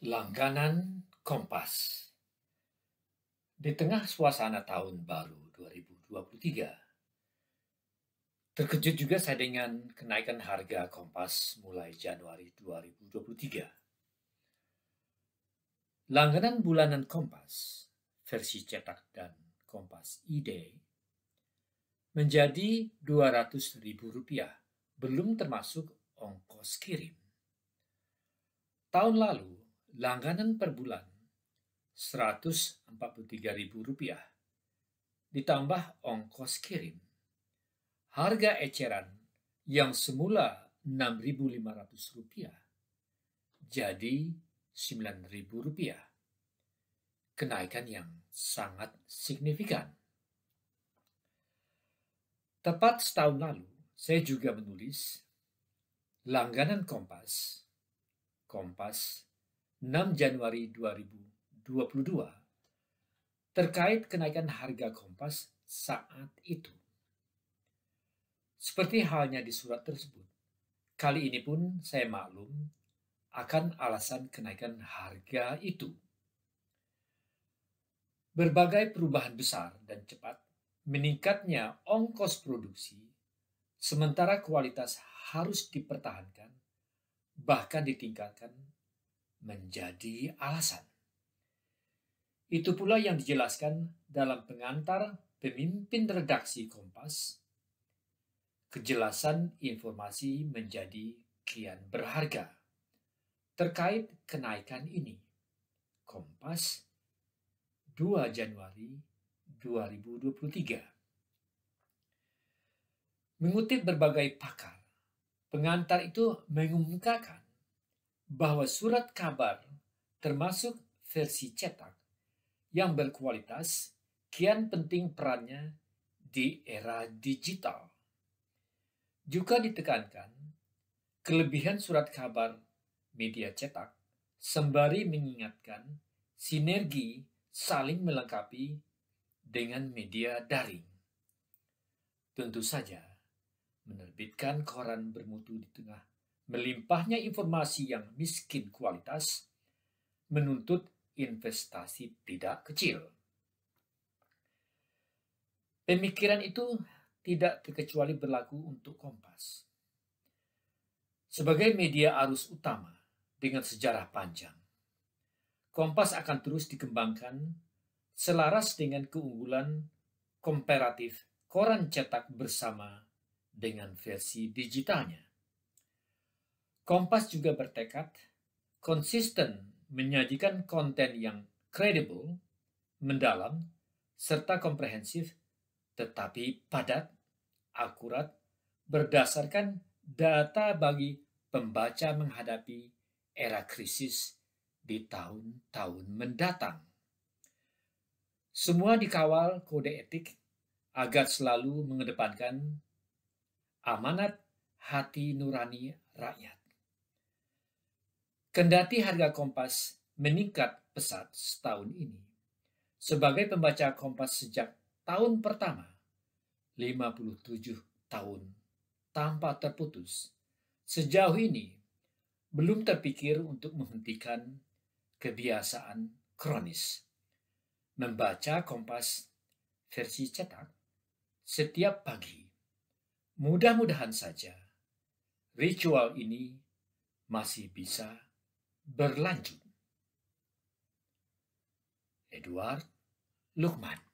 Langganan Kompas. Di tengah suasana tahun baru 2023, terkejut juga saya dengan kenaikan harga Kompas mulai Januari 2023. Langganan bulanan Kompas, versi cetak dan Kompas ID, menjadi Rp200.000, belum termasuk ongkos kirim. Tahun lalu, Langganan per bulan Rp143.000 ditambah ongkos kirim. Harga eceran yang semula Rp6.500 jadi Rp9.000. Kenaikan yang sangat signifikan. Tepat setahun lalu, saya juga menulis langganan Kompas, Kompas 6 Januari 2022 terkait kenaikan harga kompas saat itu. Seperti halnya di surat tersebut, kali ini pun saya maklum akan alasan kenaikan harga itu. Berbagai perubahan besar dan cepat meningkatnya ongkos produksi, sementara kualitas harus dipertahankan, bahkan ditingkatkan menjadi alasan. Itu pula yang dijelaskan dalam pengantar pemimpin redaksi Kompas. Kejelasan informasi menjadi kian berharga. Terkait kenaikan ini, Kompas 2 Januari 2023. Mengutip berbagai pakar, pengantar itu mengumumkakan bahwa surat kabar, termasuk versi cetak, yang berkualitas kian penting perannya di era digital. Juga ditekankan kelebihan surat kabar media cetak sembari mengingatkan sinergi saling melengkapi dengan media daring. Tentu saja, menerbitkan koran bermutu di tengah melimpahnya informasi yang miskin kualitas menuntut investasi tidak kecil. Pemikiran itu tidak terkecuali berlaku untuk Kompas. Sebagai media arus utama dengan sejarah panjang, Kompas akan terus dikembangkan selaras dengan keunggulan komparatif koran cetak bersama dengan versi digitalnya. Kompas juga bertekad konsisten menyajikan konten yang kredibel, mendalam, serta komprehensif, tetapi padat, akurat, berdasarkan data bagi pembaca menghadapi era krisis di tahun-tahun mendatang. Semua dikawal kode etik agar selalu mengedepankan amanat hati nurani rakyat. Kendati harga kompas meningkat pesat setahun ini. Sebagai pembaca kompas sejak tahun pertama, 57 tahun, tanpa terputus, sejauh ini belum terpikir untuk menghentikan kebiasaan kronis. Membaca kompas versi cetak setiap pagi. Mudah-mudahan saja ritual ini masih bisa berlanjut. Edward Lukman